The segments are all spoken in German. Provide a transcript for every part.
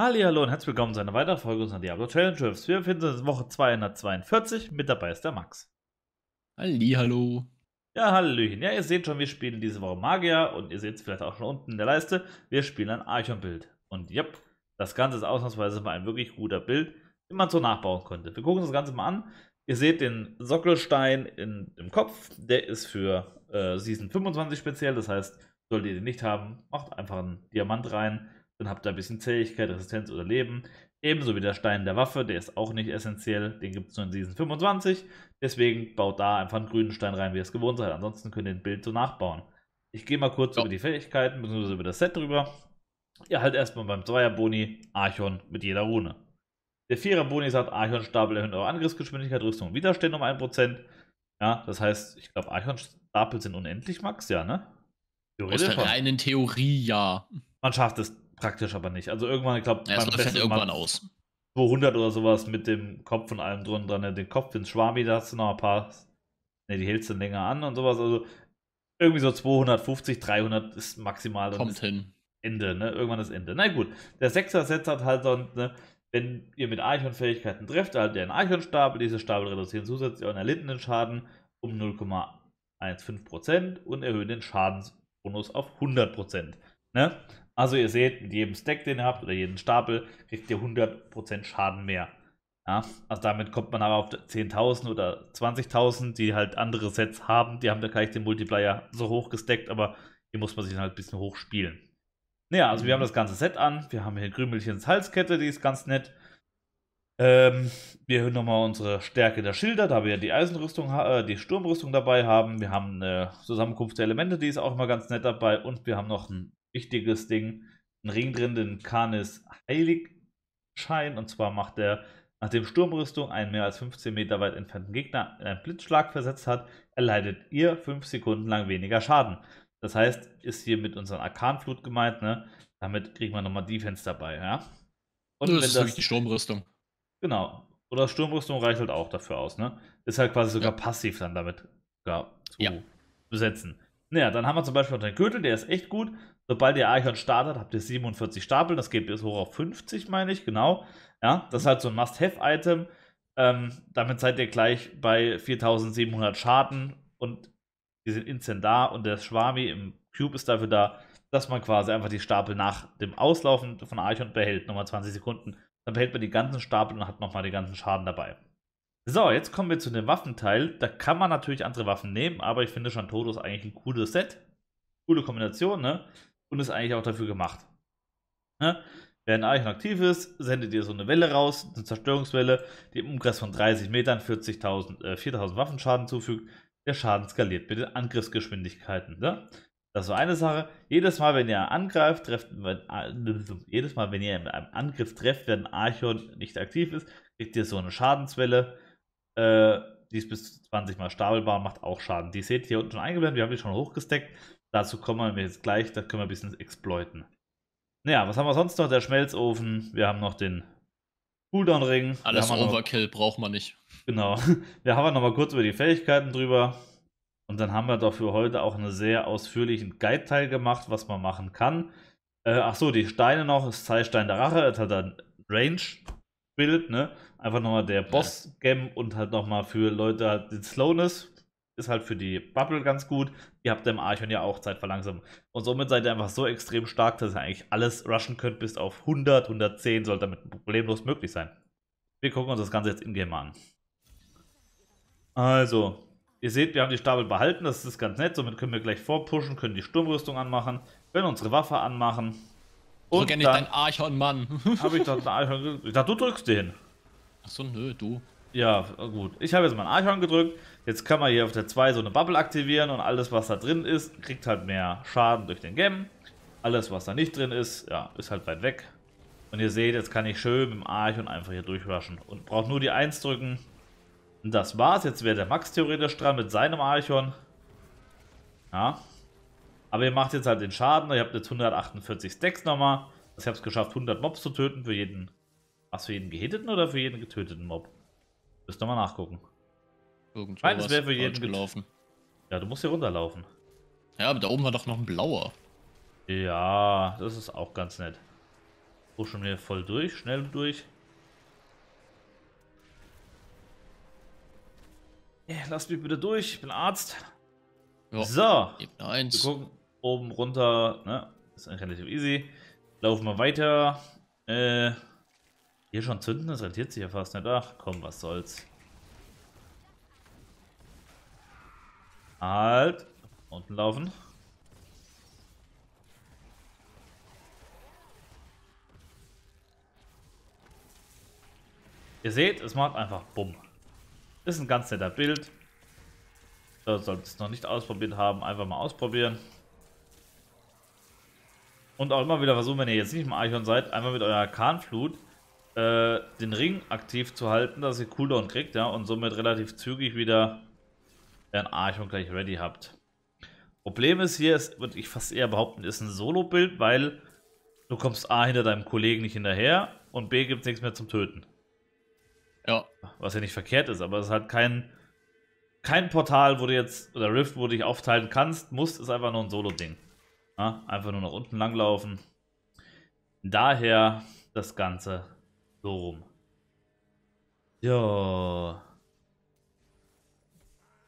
Hallihallo und herzlich willkommen zu einer weiteren Folge unserer Diablo Challenges. Wir befinden uns in Woche 242, mit dabei ist der Max. Hallihallo. Ja, hallöchen. Ja, ihr seht schon, wir spielen diese Woche Magier und ihr seht es vielleicht auch schon unten in der Leiste, wir spielen ein Archon-Bild. Und yep, das Ganze ist ausnahmsweise mal ein wirklich guter Bild, den man so nachbauen konnte. Wir gucken uns das Ganze mal an. Ihr seht den Sockelstein in, im Kopf, der ist für äh, Season 25 speziell, das heißt, solltet ihr den nicht haben, macht einfach einen Diamant rein und habt da ein bisschen Zähigkeit, Resistenz oder Leben. Ebenso wie der Stein der Waffe, der ist auch nicht essentiell, den gibt es nur in Season 25. Deswegen baut da einfach einen grünen Stein rein, wie ihr es gewohnt seid. Ansonsten könnt ihr den Bild so nachbauen. Ich gehe mal kurz ja. über die Fähigkeiten bzw. über das Set drüber. Ihr halt erstmal beim 2er Boni Archon mit jeder Rune. Der 4er Boni sagt, Archon-Stapel erhöht eure Angriffsgeschwindigkeit, Rüstung und Widerstände um 1%. Ja, das heißt, ich glaube, Archon-Stapel sind unendlich, Max, ja, ne? Theoretisch. Aus der reinen Theorie, ja. Man schafft es Praktisch aber nicht. Also irgendwann, ich glaube, ja, es halt irgendwann aus. 200 oder sowas mit dem Kopf und allem drin dran. Den Kopf ins Schwami, da hast du noch ein paar. Ne, die hältst du länger an und sowas. Also irgendwie so 250, 300 ist maximal. Kommt hin. Ende, ne? Irgendwann ist Ende. Na gut, der 6er set hat halt so, halt ne, wenn ihr mit Archon-Fähigkeiten trefft, halt einen Archon-Stapel, diese Stapel reduzieren zusätzlich euren erlittenen Schaden um 0,15% und erhöhen den Schadensbonus auf 100%. Ne? Also ihr seht, mit jedem Stack, den ihr habt oder jeden Stapel, kriegt ihr 100% Schaden mehr. Ja, also damit kommt man aber auf 10.000 oder 20.000, die halt andere Sets haben. Die haben da gar nicht den Multiplier so hoch gesteckt, aber hier muss man sich halt ein bisschen hoch spielen. Naja, also wir haben mhm. das ganze Set an. Wir haben hier Krümelchens Halskette, die ist ganz nett. Ähm, wir hören nochmal unsere Stärke der Schilder, da wir die Eisenrüstung, äh, die Sturmrüstung dabei haben. Wir haben eine Zusammenkunft der Elemente, die ist auch immer ganz nett dabei. Und wir haben noch ein wichtiges Ding, ein Ring drin, den Karnis Heiligschein. Und zwar macht er, nachdem Sturmrüstung einen mehr als 15 Meter weit entfernten Gegner in einen Blitzschlag versetzt hat, erleidet ihr 5 Sekunden lang weniger Schaden. Das heißt, ist hier mit unserem Arkanflut gemeint, ne? Damit kriegen wir nochmal Defense dabei, ja? Und das ist das, die Sturmrüstung. Genau. Oder Sturmrüstung reicht halt auch dafür aus, ne? Ist halt quasi sogar ja. passiv dann damit ja, zu ja. besetzen. Naja, dann haben wir zum Beispiel noch den Gürtel, der ist echt gut. Sobald ihr Archon startet, habt ihr 47 Stapel. Das geht bis hoch auf 50, meine ich, genau. Ja, das ist halt so ein Must-Have-Item. Ähm, damit seid ihr gleich bei 4700 Schaden und die sind instant da. Und der Schwami im Cube ist dafür da, dass man quasi einfach die Stapel nach dem Auslaufen von Archon behält. Nochmal 20 Sekunden. Dann behält man die ganzen Stapel und hat nochmal den ganzen Schaden dabei. So, jetzt kommen wir zu dem Waffenteil. Da kann man natürlich andere Waffen nehmen, aber ich finde schon ist eigentlich ein cooles Set. Coole Kombination, ne? Und ist eigentlich auch dafür gemacht. Ne? Wenn Archen aktiv ist, sendet ihr so eine Welle raus, eine Zerstörungswelle, die im Umkreis von 30 Metern 40.000, äh, 4.000 Waffenschaden zufügt. Der Schaden skaliert mit den Angriffsgeschwindigkeiten. Ne? Das ist so eine Sache. Jedes Mal, wenn ihr angreift, trefft, wenn, äh, jedes Mal, wenn ihr in einem Angriff trefft, wenn Archon nicht aktiv ist, kriegt ihr so eine Schadenswelle äh, die ist bis 20 mal stapelbar, macht auch Schaden. Die seht ihr hier unten schon eingeblendet, wir haben die schon hochgesteckt. Dazu kommen wir jetzt gleich, da können wir ein bisschen exploiten. Naja, was haben wir sonst noch? Der Schmelzofen, wir haben noch den Cooldown-Ring. Alles Overkill noch... braucht man nicht. Genau. Wir haben noch mal kurz über die Fähigkeiten drüber. Und dann haben wir doch für heute auch einen sehr ausführlichen Guide-Teil gemacht, was man machen kann. Äh, ach so, die Steine noch, das Zeitstein der Rache, das hat dann Range, Bild, ne? Einfach nochmal der Boss-Gem und halt nochmal für Leute halt den Slowness. Ist halt für die Bubble ganz gut. Ihr habt im Archon ja auch Zeit verlangsamen. Und somit seid ihr einfach so extrem stark, dass ihr eigentlich alles rushen könnt bis auf 100, 110 sollte damit problemlos möglich sein. Wir gucken uns das Ganze jetzt in-game an. Also, ihr seht, wir haben die Stapel behalten, das ist ganz nett. Somit können wir gleich vorpushen, können die Sturmrüstung anmachen, können unsere Waffe anmachen, und so kenne ich deinen Archon-Mann. habe ich doch einen Archon gedrückt. Ich dachte, du drückst den. Achso, nö, du. Ja, gut. Ich habe jetzt meinen Archon gedrückt. Jetzt kann man hier auf der 2 so eine Bubble aktivieren und alles, was da drin ist, kriegt halt mehr Schaden durch den Gem. Alles, was da nicht drin ist, ja, ist halt weit weg. Und ihr seht, jetzt kann ich schön mit dem Archon einfach hier durchwaschen und braucht nur die 1 drücken. Und das war's. Jetzt wäre der Max theoretisch dran mit seinem Archon. Ja, aber ihr macht jetzt halt den Schaden. Ihr habt jetzt 148 Stacks nochmal. Ich habe es geschafft, 100 Mobs zu töten für jeden. Was für jeden gehitteten oder für jeden getöteten Mob? Müsst mal nachgucken. Irgendwo Nein, es wäre für jeden gelaufen. Ja, du musst hier runterlaufen. Ja, aber da oben war doch noch ein blauer. Ja, das ist auch ganz nett. schon hier voll durch, schnell durch. lass mich bitte durch, ich bin Arzt. Jo, so, wir gucken, oben runter, ne? Ist eigentlich relativ easy. Laufen wir weiter. Äh, hier schon zünden, das rentiert sich ja fast nicht. Ach komm, was soll's. Halt. Unten laufen. Ihr seht, es macht einfach Bumm. Ist ein ganz netter Bild. Solltet es noch nicht ausprobiert haben, einfach mal ausprobieren. Und auch immer wieder versuchen, wenn ihr jetzt nicht im Archon seid, einmal mit eurer Kahnflut äh, den Ring aktiv zu halten, dass ihr Cooldown kriegt, ja, und somit relativ zügig wieder euren Archon gleich ready habt. Problem ist hier, es würde ich fast eher behaupten, ist ein Solo-Bild, weil du kommst A hinter deinem Kollegen nicht hinterher und B gibt es nichts mehr zum Töten. Ja. Was ja nicht verkehrt ist, aber es hat kein, kein Portal, wo du jetzt, oder Rift, wo du dich aufteilen kannst, musst, ist einfach nur ein Solo-Ding. Ja, einfach nur nach unten langlaufen. Daher das Ganze so rum. Ja.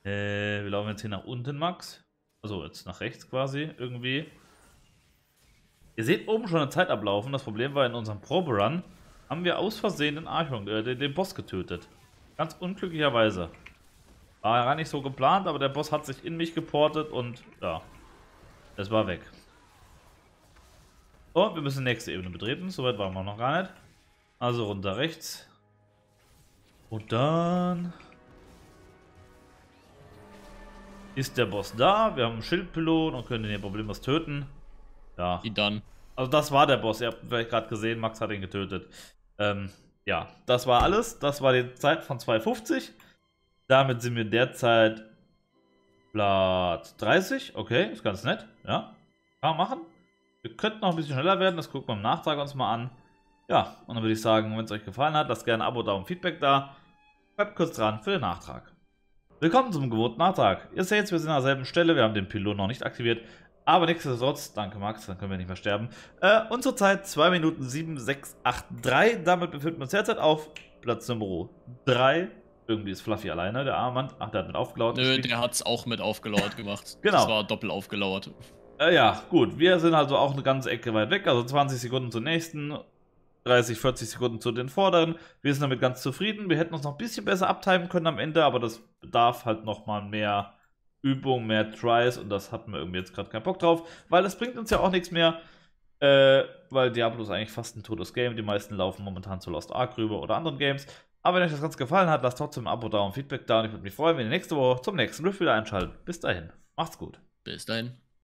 Äh, wir laufen jetzt hier nach unten, Max. Also jetzt nach rechts quasi irgendwie. Ihr seht oben schon eine Zeit ablaufen. Das Problem war, in unserem Proberun haben wir aus Versehen den Archon, äh, den, den Boss getötet. Ganz unglücklicherweise. War gar nicht so geplant, aber der Boss hat sich in mich geportet und ja, es war weg. Und wir müssen die nächste Ebene betreten. Soweit waren wir noch gar nicht. Also runter rechts. Und dann... Ist der Boss da? Wir haben einen Schildpilot und können den hier problemlos töten. Ja. Wie dann? Also das war der Boss. Ihr habt vielleicht gerade gesehen, Max hat ihn getötet. Ähm, ja, das war alles. Das war die Zeit von 2,50. Damit sind wir derzeit Platz 30. Okay, ist ganz nett. Ja, kann man machen. Wir könnten noch ein bisschen schneller werden, das gucken wir im Nachtrag uns mal an. Ja, und dann würde ich sagen, wenn es euch gefallen hat, lasst gerne ein Abo, Daumen, Feedback da. Bleibt kurz dran für den Nachtrag. Willkommen zum gewohnten Nachtrag. Ihr seht, wir sind an derselben Stelle, wir haben den Pilot noch nicht aktiviert. Aber nichtsdestotrotz, danke Max, dann können wir nicht mehr sterben. Äh, unsere Zeit 2 Minuten 7, 6, 8, 3. Damit befinden wir uns derzeit auf Platz Nummer 3. Irgendwie ist Fluffy alleine, der Armband. Ach, der hat mit aufgelauert. Nö, der hat es auch mit aufgelauert gemacht. genau. Das war doppel aufgelauert. Äh, ja, gut. Wir sind also auch eine ganze Ecke weit weg. Also 20 Sekunden zur nächsten, 30, 40 Sekunden zu den vorderen. Wir sind damit ganz zufrieden. Wir hätten uns noch ein bisschen besser abtimen können am Ende, aber das bedarf halt nochmal mehr Übung, mehr Tries und das hatten wir irgendwie jetzt gerade keinen Bock drauf, weil das bringt uns ja auch nichts mehr. Äh, weil Diablo ist eigentlich fast ein totes Game. Die meisten laufen momentan zu Lost Ark rüber oder anderen Games. Aber wenn euch das Ganze gefallen hat, lasst trotzdem ein Abo da und Feedback da. Und ich würde mich freuen, wenn ihr nächste Woche zum nächsten Riff wieder einschaltet. Bis dahin, macht's gut. Bis dahin.